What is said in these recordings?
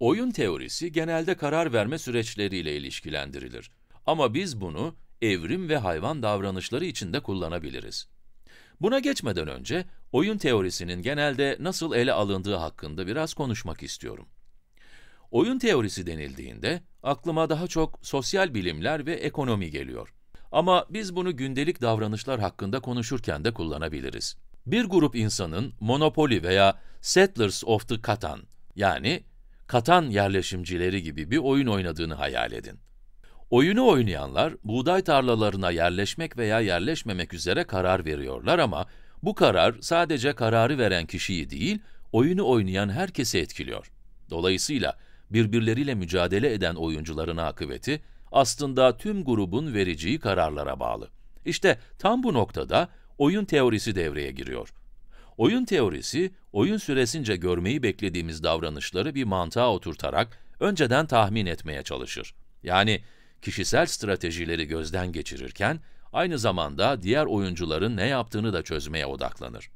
Oyun teorisi genelde karar verme süreçleriyle ilişkilendirilir. Ama biz bunu evrim ve hayvan davranışları içinde kullanabiliriz. Buna geçmeden önce, oyun teorisinin genelde nasıl ele alındığı hakkında biraz konuşmak istiyorum. Oyun teorisi denildiğinde, aklıma daha çok sosyal bilimler ve ekonomi geliyor. Ama biz bunu gündelik davranışlar hakkında konuşurken de kullanabiliriz. Bir grup insanın Monopoly veya Settlers of the Catan, yani katan yerleşimcileri gibi bir oyun oynadığını hayal edin. Oyunu oynayanlar buğday tarlalarına yerleşmek veya yerleşmemek üzere karar veriyorlar ama bu karar sadece kararı veren kişiyi değil, oyunu oynayan herkesi etkiliyor. Dolayısıyla birbirleriyle mücadele eden oyuncuların akıbeti aslında tüm grubun vereceği kararlara bağlı. İşte tam bu noktada oyun teorisi devreye giriyor. Oyun teorisi, oyun süresince görmeyi beklediğimiz davranışları bir mantığa oturtarak önceden tahmin etmeye çalışır. Yani kişisel stratejileri gözden geçirirken, aynı zamanda diğer oyuncuların ne yaptığını da çözmeye odaklanır.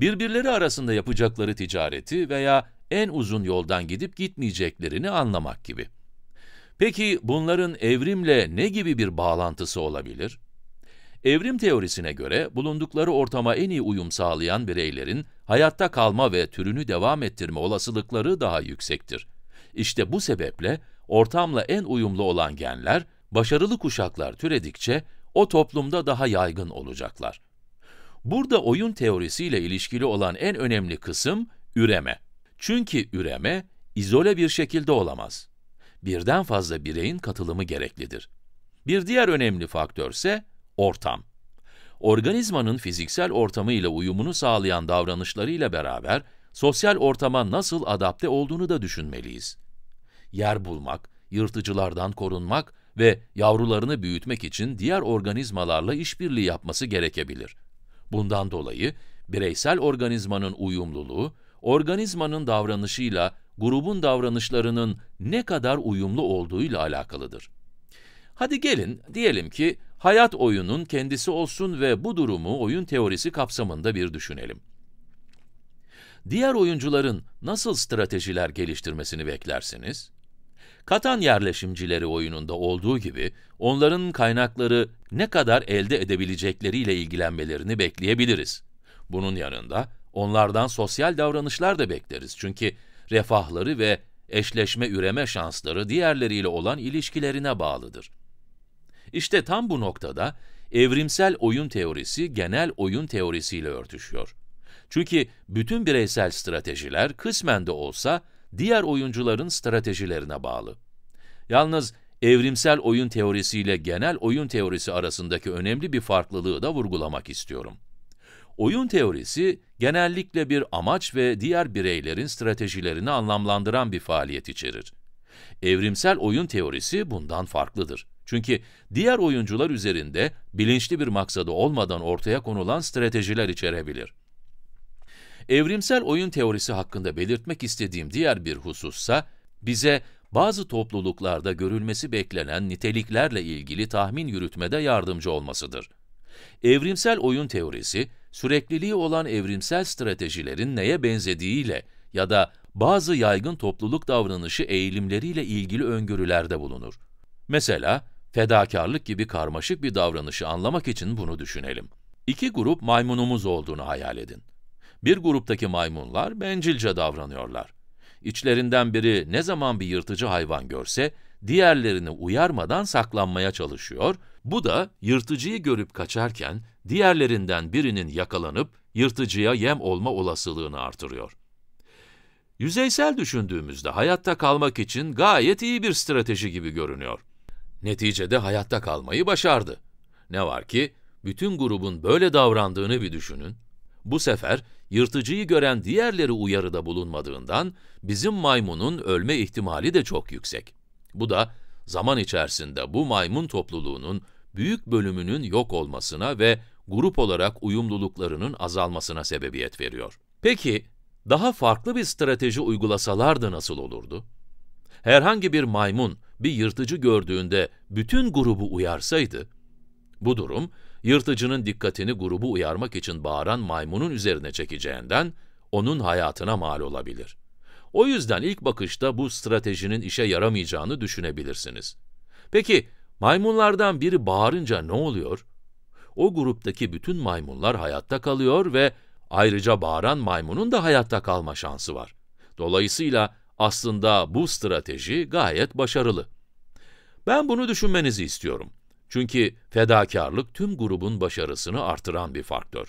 Birbirleri arasında yapacakları ticareti veya en uzun yoldan gidip gitmeyeceklerini anlamak gibi. Peki bunların evrimle ne gibi bir bağlantısı olabilir? Evrim teorisine göre bulundukları ortama en iyi uyum sağlayan bireylerin hayatta kalma ve türünü devam ettirme olasılıkları daha yüksektir. İşte bu sebeple ortamla en uyumlu olan genler, başarılı kuşaklar türedikçe o toplumda daha yaygın olacaklar. Burada oyun teorisiyle ilişkili olan en önemli kısım üreme. Çünkü üreme izole bir şekilde olamaz. Birden fazla bireyin katılımı gereklidir. Bir diğer önemli faktör ise ortam. Organizmanın fiziksel ortamı ile uyumunu sağlayan davranışlarıyla beraber, sosyal ortama nasıl adapte olduğunu da düşünmeliyiz. Yer bulmak, yırtıcılardan korunmak ve yavrularını büyütmek için diğer organizmalarla işbirliği yapması gerekebilir. Bundan dolayı bireysel organizmanın uyumluluğu, organizmanın davranışıyla grubun davranışlarının ne kadar uyumlu olduğuyla alakalıdır. Hadi gelin diyelim ki hayat oyunun kendisi olsun ve bu durumu oyun teorisi kapsamında bir düşünelim. Diğer oyuncuların nasıl stratejiler geliştirmesini beklersiniz? Katan yerleşimcileri oyununda olduğu gibi onların kaynakları ne kadar elde edebilecekleriyle ilgilenmelerini bekleyebiliriz. Bunun yanında onlardan sosyal davranışlar da bekleriz çünkü refahları ve eşleşme üreme şansları diğerleriyle olan ilişkilerine bağlıdır. İşte tam bu noktada evrimsel oyun teorisi genel oyun teorisiyle örtüşüyor. Çünkü bütün bireysel stratejiler kısmen de olsa diğer oyuncuların stratejilerine bağlı. Yalnız evrimsel oyun teorisiyle genel oyun teorisi arasındaki önemli bir farklılığı da vurgulamak istiyorum. Oyun teorisi genellikle bir amaç ve diğer bireylerin stratejilerini anlamlandıran bir faaliyet içerir. Evrimsel oyun teorisi bundan farklıdır. Çünkü diğer oyuncular üzerinde bilinçli bir maksadı olmadan ortaya konulan stratejiler içerebilir. Evrimsel oyun teorisi hakkında belirtmek istediğim diğer bir husussa, bize bazı topluluklarda görülmesi beklenen niteliklerle ilgili tahmin yürütmede yardımcı olmasıdır. Evrimsel oyun teorisi, sürekliliği olan evrimsel stratejilerin neye benzediğiyle ya da bazı yaygın topluluk davranışı eğilimleriyle ilgili öngörülerde bulunur. Mesela, Fedakarlık gibi karmaşık bir davranışı anlamak için bunu düşünelim. İki grup maymunumuz olduğunu hayal edin. Bir gruptaki maymunlar bencilce davranıyorlar. İçlerinden biri ne zaman bir yırtıcı hayvan görse, diğerlerini uyarmadan saklanmaya çalışıyor. Bu da yırtıcıyı görüp kaçarken diğerlerinden birinin yakalanıp yırtıcıya yem olma olasılığını artırıyor. Yüzeysel düşündüğümüzde hayatta kalmak için gayet iyi bir strateji gibi görünüyor. Neticede hayatta kalmayı başardı. Ne var ki, bütün grubun böyle davrandığını bir düşünün. Bu sefer yırtıcıyı gören diğerleri uyarıda bulunmadığından bizim maymunun ölme ihtimali de çok yüksek. Bu da zaman içerisinde bu maymun topluluğunun büyük bölümünün yok olmasına ve grup olarak uyumluluklarının azalmasına sebebiyet veriyor. Peki, daha farklı bir strateji uygulasalardı nasıl olurdu? Herhangi bir maymun bir yırtıcı gördüğünde bütün grubu uyarsaydı, bu durum yırtıcının dikkatini grubu uyarmak için bağıran maymunun üzerine çekeceğinden onun hayatına mal olabilir. O yüzden ilk bakışta bu stratejinin işe yaramayacağını düşünebilirsiniz. Peki maymunlardan biri bağırınca ne oluyor? O gruptaki bütün maymunlar hayatta kalıyor ve ayrıca bağıran maymunun da hayatta kalma şansı var. Dolayısıyla aslında bu strateji gayet başarılı. Ben bunu düşünmenizi istiyorum. Çünkü fedakarlık tüm grubun başarısını artıran bir faktör.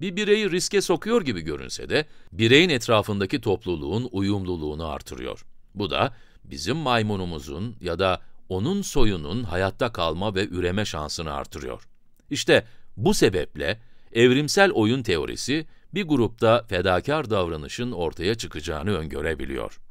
Bir bireyi riske sokuyor gibi görünse de, bireyin etrafındaki topluluğun uyumluluğunu artırıyor. Bu da bizim maymunumuzun ya da onun soyunun hayatta kalma ve üreme şansını artırıyor. İşte bu sebeple evrimsel oyun teorisi bir grupta fedakar davranışın ortaya çıkacağını öngörebiliyor.